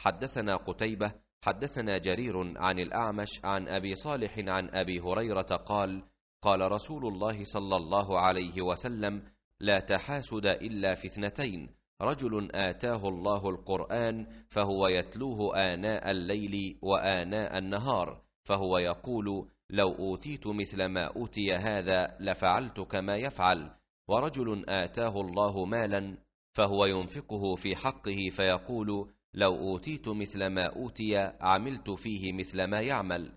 حدثنا قتيبة حدثنا جرير عن الأعمش عن أبي صالح عن أبي هريرة قال قال رسول الله صلى الله عليه وسلم لا تحاسد إلا في اثنتين رجل آتاه الله القرآن فهو يتلوه آناء الليل وآناء النهار فهو يقول لو أوتيت مثل ما أوتي هذا لفعلت كما يفعل ورجل آتاه الله مالا فهو ينفقه في حقه فيقول لو أوتيت مثل ما أوتي عملت فيه مثل ما يعمل